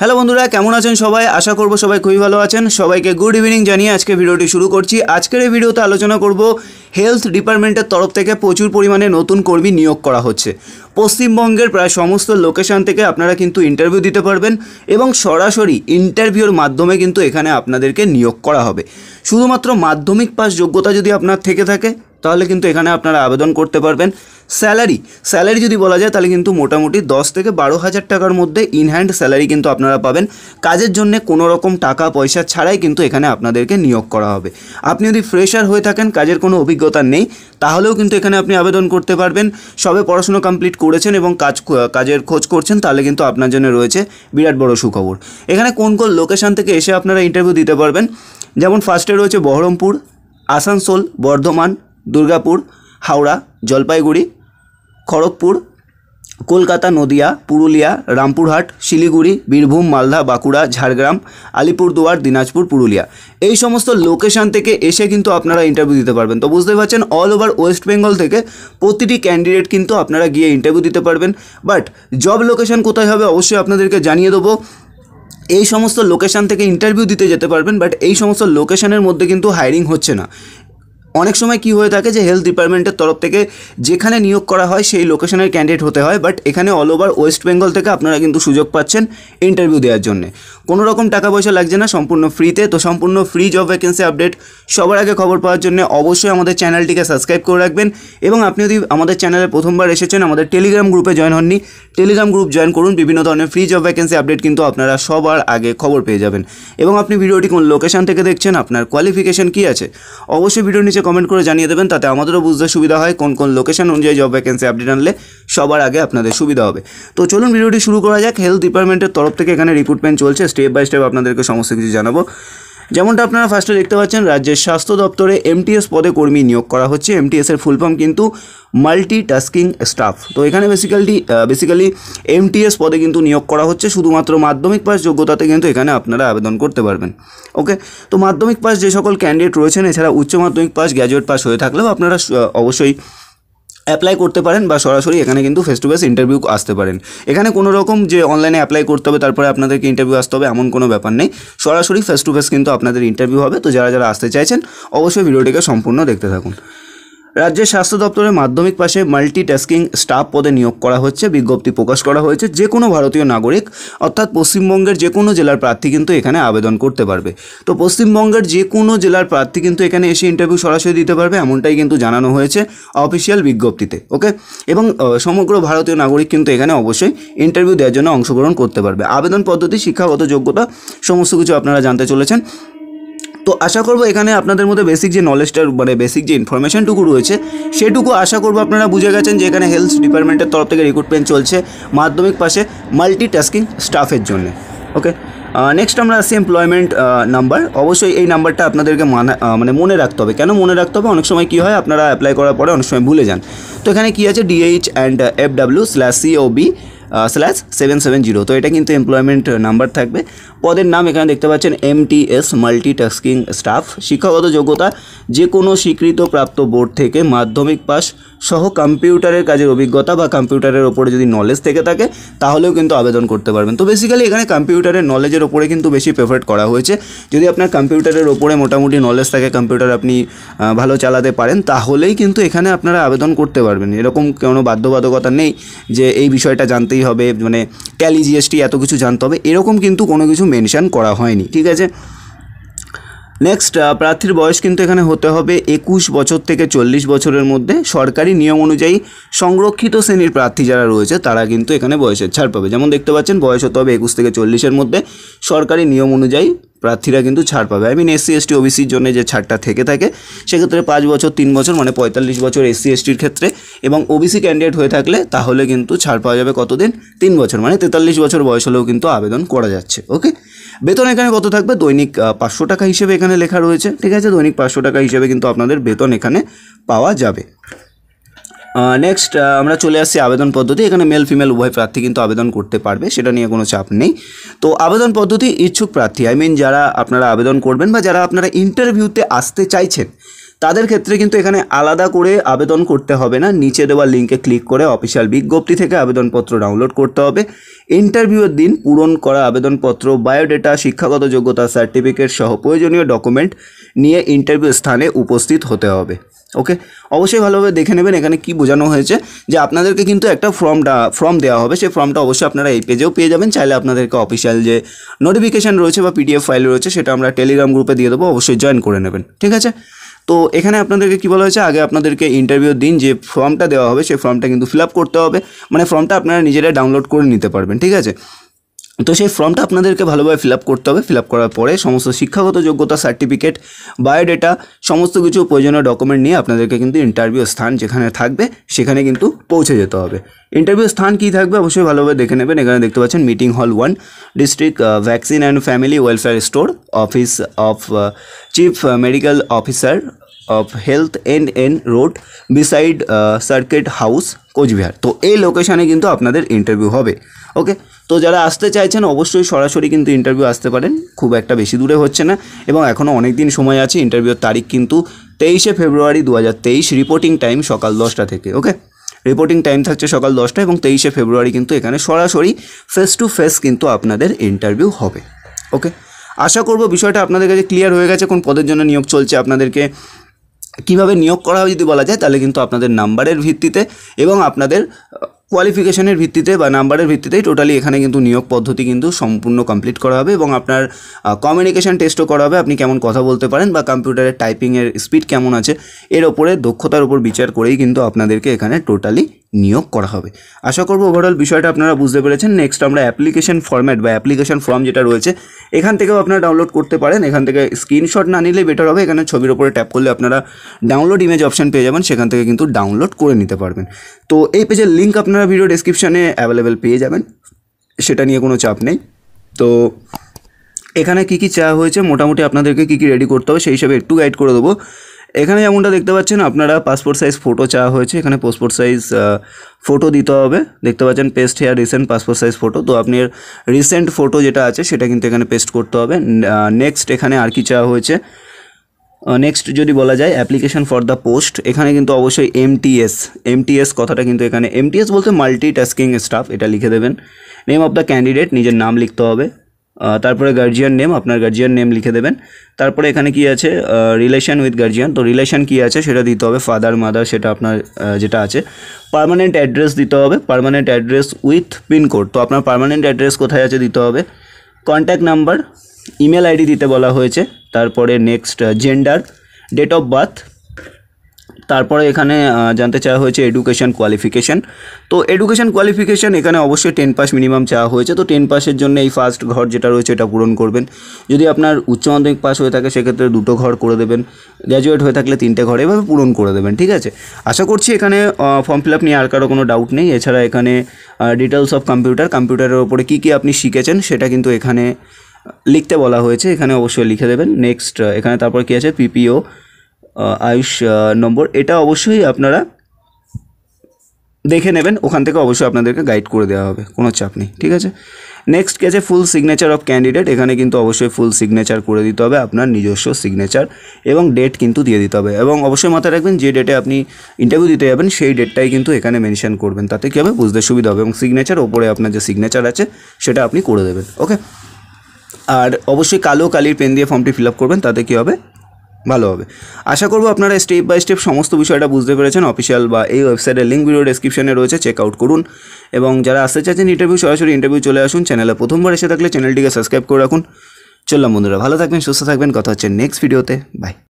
hello বন্ধুরা কেমন আছেন সবাই আশা করব সবাই খুবই ভালো আছেন সবাইকে গুড ইভিনিং জানিয়ে আজকে ভিডিওটি শুরু করছি আজকের এই ভিডিওতে আলোচনা করব হেলথ ডিপার্টমেন্টের তরফ থেকে প্রচুর পরিমাণে নতুন কর্মী নিয়োগ করা হচ্ছে পশ্চিমবঙ্গের প্রায় সমস্ত লোকেশান থেকে আপনারা কিন্তু ইন্টারভিউ দিতে পারবেন এবং সরাসরি ইন্টারভিউর মাধ্যমে কিন্তু এখানে আপনাদেরকে নিয়োগ করা হবে শুধুমাত্র মাধ্যমিক পাস যোগ্যতা যদি আপনার থেকে থাকে তাহলে কিন্তু এখানে আপনারা আবেদন করতে পারবেন স্যালারি স্যালারি যদি বলা যায় তাহলে কিন্তু মোটামুটি দশ থেকে বারো হাজার টাকার মধ্যে ইনহ্যান্ড স্যালারি কিন্তু আপনারা পাবেন কাজের জন্য কোনো রকম টাকা পয়সা ছাড়াই কিন্তু এখানে আপনাদেরকে নিয়োগ করা হবে আপনি যদি ফ্রেশার হয়ে থাকেন কাজের কোনো অভিজ্ঞতা নেই তাহলেও কিন্তু এখানে আপনি আবেদন করতে পারবেন সবে পড়াশুনো কমপ্লিট করেছেন এবং কাজ কাজের খোঁজ করছেন তাহলে কিন্তু আপনার জন্য রয়েছে বিরাট বড় সুখবর এখানে কোন কোন লোকেশান থেকে এসে আপনারা ইন্টারভিউ দিতে পারবেন যেমন ফার্স্টে রয়েছে বহরমপুর আসানসোল বর্ধমান দুর্গাপুর হাওড়া জলপাইগুড়ি খড়গপুর কলকাতা নদিয়া পুরুলিয়া রামপুরহাট শিলিগুড়ি বীরভূম মালদা বাঁকুড়া ঝাড়গ্রাম আলিপুরদুয়ার দিনাজপুর পুরুলিয়া এই সমস্ত লোকেশান থেকে এসে কিন্তু আপনারা ইন্টারভিউ দিতে পারবেন তো বুঝতে পারছেন অল ওভার ওয়েস্ট বেঙ্গল থেকে প্রতিটি ক্যান্ডিডেট কিন্তু আপনারা গিয়ে ইন্টারভিউ দিতে পারবেন বাট জব লোকেশান কোথায় হবে অবশ্যই আপনাদেরকে জানিয়ে দেবো এই সমস্ত লোকেশান থেকে ইন্টারভিউ দিতে যেতে পারবেন বাট এই সমস্ত লোকেশানের মধ্যে কিন্তু হায়ারিং হচ্ছে না অনেক সময় কি হয়ে থাকে যে হেলথ ডিপার্টমেন্টের তরফ থেকে যেখানে নিয়োগ করা হয় সেই লোকেশনের ক্যান্ডিডেট হতে হয় বাট এখানে অল ওভার ওয়েস্ট বেঙ্গল থেকে আপনারা কিন্তু সুযোগ পাচ্ছেন ইন্টারভিউ দেওয়ার জন্য কোনো রকম টাকা পয়সা লাগছে না সম্পূর্ণ ফ্রিতে তো সম্পূর্ণ ফ্রি জব ভ্যাকেন্সি আপডেট সবার আগে খবর পাওয়ার জন্য অবশ্যই আমাদের চ্যানেলটিকে সাবস্ক্রাইব করে রাখবেন এবং আপনি যদি আমাদের চ্যানেলে প্রথমবার এসেছেন আমাদের টেলিগ্রাম গ্রুপে জয়েন হননি টেলিগ্রাম গ্রুপ জয়েন করুন বিভিন্ন ধরনের ফ্রি জব ভ্যাকেন্সি আপডেট কিন্তু আপনারা সবার আগে খবর পেয়ে যাবেন এবং আপনি ভিডিওটি কোন লোকেশান থেকে দেখছেন আপনার কোয়ালিফিকেশন কী আছে অবশ্যই ভিডিও নিচে নিচে কমেন্ট করে জানিয়ে দেবেন তাতে আমাদেরও বুঝতে সুবিধা হয় কোন কোন লোকেশন অনুযায়ী জব ভ্যাকেন্সি আপডেট আনলে সবার আগে আপনাদের সুবিধা হবে তো চলুন ভিডিওটি শুরু করা যাক হেলথ ডিপার্টমেন্টের তরফ থেকে এখানে রিক্রুটমেন্ট চলছে স্টেপ বাই স্টেপ আপনাদেরকে সমস্ত কিছু জানাবো যেমনটা আপনারা ফার্স্টে দেখতে পাচ্ছেন রাজ্যের স্বাস্থ্য দপ্তরে এমটিএস পদে কর্মী নিয়োগ করা হচ্ছে এমটিএসের ফুল ফর্ম কিন্তু মাল্টি টাস্কিং স্টাফ তো এখানে বেসিক্যালি বেসিক্যালি এমটিএস পদে কিন্তু নিয়োগ করা হচ্ছে শুধুমাত্র মাধ্যমিক পাস যোগ্যতাতে কিন্তু এখানে আপনারা আবেদন করতে পারবেন ওকে তো মাধ্যমিক পাস যে সকল ক্যান্ডিডেট রয়েছেন এছাড়া উচ্চ মাধ্যমিক পাস গ্র্যাজুয়েট পাস হয়ে থাকলেও আপনারা অবশ্যই অ্যাপ্লাই করতে পারেন বা সরাসরি এখানে কিন্তু ফেস টু ফেস ইন্টারভিউ আসতে পারেন এখানে কোনো রকম যে অনলাইনে অ্যাপ্লাই করতে হবে তারপরে আপনাদেরকে ইন্টারভিউ আসতে হবে এমন কোনো ব্যাপার নেই সরাসরি ফেস টু ফেস কিন্তু আপনাদের ইন্টারভিউ হবে তো যারা যারা আসতে চাইছেন অবশ্যই ভিডিওটিকে সম্পূর্ণ দেখতে থাকুন রাজ্যের স্বাস্থ্য দপ্তরের মাধ্যমিক পাশে মাল্টিটাস্কিং স্টাফ পদে নিয়োগ করা হচ্ছে বিজ্ঞপ্তি প্রকাশ করা হয়েছে যে কোনো ভারতীয় নাগরিক অর্থাৎ পশ্চিমবঙ্গের যে কোনো জেলার প্রার্থী কিন্তু এখানে আবেদন করতে পারবে তো পশ্চিমবঙ্গের যে কোনো জেলার প্রার্থী কিন্তু এখানে এসে ইন্টারভিউ সরাসরি দিতে পারবে এমনটাই কিন্তু জানানো হয়েছে অফিসিয়াল বিজ্ঞপ্তিতে ওকে এবং সমগ্র ভারতীয় নাগরিক কিন্তু এখানে অবশ্যই ইন্টারভিউ দেওয়ার জন্য অংশগ্রহণ করতে পারবে আবেদন পদ্ধতি শিক্ষাগত যোগ্যতা সমস্ত কিছু আপনারা জানতে চলেছেন তো আশা করবো এখানে আপনাদের মধ্যে বেসিক যে নলেজটার মানে বেসিক যে ইনফরমেশনটুকু রয়েছে সেটুকু আশা করবো আপনারা বুঝে গেছেন যে এখানে হেলথ ডিপার্টমেন্টের তরফ থেকে রিক্রুটমেন্ট চলছে মাধ্যমিক পাশে মাল্টিটাস্কিং স্টাফের জন্য ওকে নেক্সট আমরা আসি এমপ্লয়মেন্ট নাম্বার অবশ্যই এই নাম্বারটা আপনাদেরকে মানা মানে মনে রাখতে হবে কেন মনে রাখতে হবে অনেক সময় কী হয় আপনারা অ্যাপ্লাই করার পরে অনেক সময় ভুলে যান তো এখানে কী আছে DH and F slash COB slash seven seven zero তো এটা কিন্তু এমপ্লয়মেন্ট নাম্বার থাকবে পদের নাম এখানে দেখতে পাচ্ছেন M T S multi tasking staff শিক্ষাগত যোগ্যতা যে কোনো স্বীকৃত প্রাপ্ত বোর্ড থেকে মাধ্যমিক পাশ সহ কম্পিউটারের কাজের অভিজ্ঞতা বা কম্পিউটারের ওপরে যদি নলেজ থেকে থাকে তাহলেও কিন্তু আবেদন করতে পারবেন তো বেসিক্যালি এখানে কম্পিউটারের নলেজের ওপরে কিন্তু বেশি প্রেফার করা হয়েছে যদি আপনার কম্পিউটারের ওপরে মোটামুটি নলেজ থাকে কম্পিউটার আপনি ভালো চালাতে পারেন তাহলেই কিন্তু এখানে আপনারা আবেদন করতে পারবেন এরকম কোনো বাধ্যবাধকতা নেই যে এই বিষয়টা জানতেই হবে মানে ক্যালি জিএসটি এত কিছু জানতে হবে এরকম কিন্তু কোনো কিছু মেনশান করা হয়নি ঠিক আছে নেক্সট প্রার্থীর বয়স কিন্তু এখানে হতে হবে একুশ বছর থেকে চল্লিশ বছরের মধ্যে সরকারি নিয়ম অনুযায়ী সংরক্ষিত শ্রেণীর প্রার্থী যারা রয়েছে তারা কিন্তু এখানে বয়সের ছাড় পাবে যেমন দেখতে পাচ্ছেন বয়স হতে হবে একুশ থেকে চল্লিশের মধ্যে সরকারি নিয়ম অনুযায়ী প্রার্থীরা কিন্তু ছাড় পাবে আই মিন এসসি এসটি ওবিসির জন্য যে ছাড়টা থেকে থাকে সেক্ষেত্রে পাঁচ বছর তিন বছর মানে পঁয়তাল্লিশ বছর এসসি এসটির ক্ষেত্রে এবং ওবিসি ক্যান্ডিডেট হয়ে থাকলে তাহলে কিন্তু ছাড় পাওয়া যাবে কতদিন তিন বছর মানে তেতাল্লিশ বছর বয়স হলেও কিন্তু আবেদন করা যাচ্ছে ওকে বেতন এখানে কত থাকবে দৈনিক পাঁচশো টাকা হিসেবে এখানে লেখা রয়েছে ঠিক আছে দৈনিক পাঁচশো টাকা হিসেবে কিন্তু আপনাদের বেতন এখানে পাওয়া যাবে নেক্সট আমরা চলে আসছি আবেদন পদ্ধতি এখানে মেল ফিমেল উভয় প্রার্থী কিন্তু আবেদন করতে পারবে সেটা নিয়ে কোনো চাপ নেই তো আবেদন পদ্ধতি ইচ্ছুক প্রার্থী আই মিন যারা আপনারা আবেদন করবেন বা যারা আপনারা ইন্টারভিউতে আসতে চাইছেন তাদের ক্ষেত্রে কিন্তু এখানে আলাদা করে আবেদন করতে হবে না নিচে দেওয়া লিঙ্কে ক্লিক করে অফিসিয়াল বিজ্ঞপ্তি থেকে আবেদনপত্র ডাউনলোড করতে হবে ইন্টারভিউয়ের দিন পূরণ করা আবেদনপত্র বায়োডেটা শিক্ষাগত যোগ্যতা সার্টিফিকেট সহ প্রয়োজনীয় ডকুমেন্ট নিয়ে ইন্টারভিউ স্থানে উপস্থিত হতে হবে ওকে অবশ্যই ভালোভাবে দেখে নেবেন এখানে কি বোঝানো হয়েছে যে আপনাদেরকে কিন্তু একটা ফর্মটা ফর্ম দেওয়া হবে সেই ফর্মটা অবশ্যই আপনারা এই পেজেও পেয়ে যাবেন চাইলে আপনাদেরকে অফিসিয়াল যে নোটিফিকেশান রয়েছে বা পিডিএফ ফাইল রয়েছে সেটা আমরা টেলিগ্রাম গ্রুপে দিয়ে দেবো অবশ্যই জয়েন করে নেবেন ঠিক আছে তো এখানে আপনাদেরকে কি বলা হয়েছে আগে আপনাদেরকে ইন্টারভিউ দিন যে ফর্মটা দেওয়া হবে সেই ফর্মটা কিন্তু ফিল আপ করতে হবে মানে ফর্মটা আপনারা নিজেরা ডাউনলোড করে নিতে পারবেন ঠিক আছে তো সেই ফর্মটা আপনাদেরকে ভালোভাবে ফিল আপ করতে হবে ফিল আপ করার পরে সমস্ত শিক্ষাগত যোগ্যতা সার্টিফিকেট বায়োডেটা সমস্ত কিছু প্রয়োজনীয় ডকুমেন্ট নিয়ে আপনাদেরকে কিন্তু ইন্টারভিউ স্থান যেখানে থাকবে সেখানে কিন্তু পৌঁছে যেতে হবে ইন্টারভিউ স্থান কী থাকবে অবশ্যই ভালোভাবে দেখে নেবেন এখানে দেখতে পাচ্ছেন মিটিং হল one district vaccine and family welfare store office of chief medical officer of health and n road beside uh, circuit house Cooch Behar তো এই লোকেশানে কিন্তু আপনাদের ইন্টারভিউ হবে ওকে তো যারা আসতে চাইছেন অবশ্যই সরাসরি কিন্তু ইন্টারভিউ আসতে পারেন খুব একটা বেশি দূরে হচ্ছে না এবং এখনও অনেক দিন সময় আছে ইন্টারভিউর তারিখ কিন্তু তেইশে ফেব্রুয়ারি দু রিপোর্টিং টাইম সকাল দশটা থেকে ওকে রিপোর্টিং টাইম থাকছে সকাল দশটা এবং তেইশে ফেব্রুয়ারি কিন্তু এখানে সরাসরি ফেস টু ফেস কিন্তু আপনাদের ইন্টারভিউ হবে ওকে আশা করব বিষয়টা আপনাদের কাছে ক্লিয়ার হয়ে গেছে কোন পদের জন্য নিয়োগ চলছে আপনাদেরকে কিভাবে নিয়োগ করা হয় যদি বলা যায় তাহলে কিন্তু আপনাদের নাম্বারের ভিত্তিতে এবং আপনাদের কোয়ালিফিকেশনের ভিত্তিতে বা নাম্বারের ভিত্তিতেই টোটালি এখানে কিন্তু নিয়োগ পদ্ধতি কিন্তু সম্পূর্ণ কমপ্লিট করা হবে এবং আপনার কমিউনিকেশান টেস্টও করা হবে আপনি কেমন কথা বলতে পারেন বা কম্পিউটারের টাইপিংয়ের স্পিড কেমন আছে এর ওপরে দক্ষতার উপর বিচার করেই কিন্তু আপনাদেরকে এখানে টোটালি নিয়োগ করা হবে আশা করব ওভারঅল বিষয়টা আপনারা বুঝতে পেরেছেন নেক্সট আমরা অ্যাপ্লিকেশন ফর্ম্যাট বা অ্যাপ্লিকেশন ফর্ম যেটা রয়েছে এখান থেকেও আপনারা ডাউনলোড করতে পারেন এখান থেকে স্ক্রিনশট না নিলে বেটার হবে এখানে ছবির ওপরে ট্যাপ করলে আপনারা ডাউনলোড ইমেজ অপশান পেয়ে যাবেন সেখান থেকে কিন্তু ডাউনলোড করে নিতে পারবেন তো এই পেজের লিঙ্ক আপনারা ভিডিও ডেসক্রিপশানে অ্যাভেলেবেল পেয়ে যাবেন সেটা নিয়ে কোনো চাপ নেই তো এখানে কি কি চাওয়া হয়েছে মোটামুটি আপনাদেরকে কি কি রেডি করতে হবে সেই হিসাবে একটু গাইড করে দেবো এখানে যেমনটা দেখতে পাচ্ছেন আপনারা পাসপোর্ট সাইজ ফটো চাওয়া হয়েছে এখানে পাসপোর্ট সাইজ ফটো দিতে হবে দেখতে পাচ্ছেন paste here recent passport size photo তো আপনি রিসেন্ট ফটো যেটা আছে সেটা কিন্তু এখানে পেস্ট করতে হবে নেক্সট এখানে আর কি চাওয়া হয়েছে নেক্সট যদি বলা যায় অ্যাপ্লিকেশন ফর দ্য পোস্ট এখানে কিন্তু অবশ্যই এমটিএস এমটিএস কথাটা কিন্তু এখানে এমটিএস বলতে মাল্টি টাস্কিং স্টাফ এটা লিখে দেবেন নেম অফ দ্য ক্যান্ডিডেট নিজের নাম লিখতে হবে তারপরে গার্জিয়ান নেম আপনার গার্জিয়ান নেম লিখে দেবেন তারপরে এখানে কি আছে রিলেশন উইথ গার্জিয়ান তো রিলেশন কি আছে সেটা দিতে হবে ফাদার মাদার সেটা আপনার যেটা আছে পারমানেন্ট অ্যাড্রেস দিতে হবে পারমানেন্ট অ্যাড্রেস উইথ পিনকোড তো আপনার পারমানেন্ট অ্যাড্রেস কোথায় আছে দিতে হবে কন্ট্যাক্ট নাম্বার ইমেল আইডি দিতে বলা হয়েছে তারপরে next gender date of birth তারপরে এখানে জানতে চাওয়া হয়েছে এডুকেশন কোয়ালিফিকেশান তো এডুকেশন কোয়ালিফিকেশান এখানে অবশ্যই টেন পাস মিনিমাম চাওয়া হয়েছে তো টেন পাসের জন্য এই ফার্স্ট ঘর যেটা রয়েছে এটা পূরণ করবেন যদি আপনার উচ্চ মাধ্যমিক পাস হয়ে থাকে সেক্ষেত্রে দুটো ঘর করে দেবেন গ্র্যাজুয়েট হয়ে থাকলে তিনটে ঘর এভাবে পূরণ করে দেবেন ঠিক আছে আশা করছি এখানে ফর্ম ফিল আপ নিয়ে আর কারো কোনো ডাউট নেই এছাড়া এখানে ডিটেলস অফ কম্পিউটার কম্পিউটারের ওপরে কী কী আপনি শিখেছেন সেটা কিন্তু এখানে লিখতে বলা হয়েছে এখানে অবশ্যই লিখে দেবেন নেক্সট এখানে তারপর কী আছে পিপিও আয়ুষ নম্বর এটা অবশ্যই আপনারা দেখে নেবেন ওখান থেকে অবশ্যই আপনাদেরকে গাইড করে দেওয়া হবে কোনো চাপ নেই ঠিক আছে নেক্সট গেছে ফুল সিগনেচার অফ ক্যান্ডিডেট এখানে কিন্তু অবশ্যই ফুল সিগনেচার করে দিতে হবে আপনার নিজস্ব সিগনেচার এবং ডেট কিন্তু দিয়ে দিতে হবে এবং অবশ্যই মাথায় রাখবেন যে ডেটে আপনি ইন্টারভিউ দিতে যাবেন সেই ডেটটাই কিন্তু এখানে মেনশান করবেন তাতে কী হবে বুঝতে সুবিধা হবে এবং সিগনেচার ওপরে আপনার যে সিগনেচার আছে সেটা আপনি করে দেবেন ওকে আর অবশ্যই কালো কালির পেন দিয়ে ফর্মটি ফিল আপ করবেন তাতে কী হবে ভালো হবে আশা করবো আপনারা স্টেপ বাই স্টেপ সমস্ত বিষয়টা বুঝতে পেরেছেন অফিসিয়াল বা এই ওয়েবসাইটের লিঙ্ক ভিডিও ডিসক্রিপশনে রয়েছে চেক আউট করুন এবং যারা আসতে চাইছেন ইন্টারভিউ সরাসরি ইন্টারভিউ চলে আসুন চ্যানেলে প্রথমবার এসে থাকলে চ্যানেলটিকে সাবস্ক্রাইব করে রাখুন চললাম বন্ধুরা ভালো থাকবেন সুস্থ থাকবেন কথা হচ্ছে নেক্সট ভিডিওতে বাই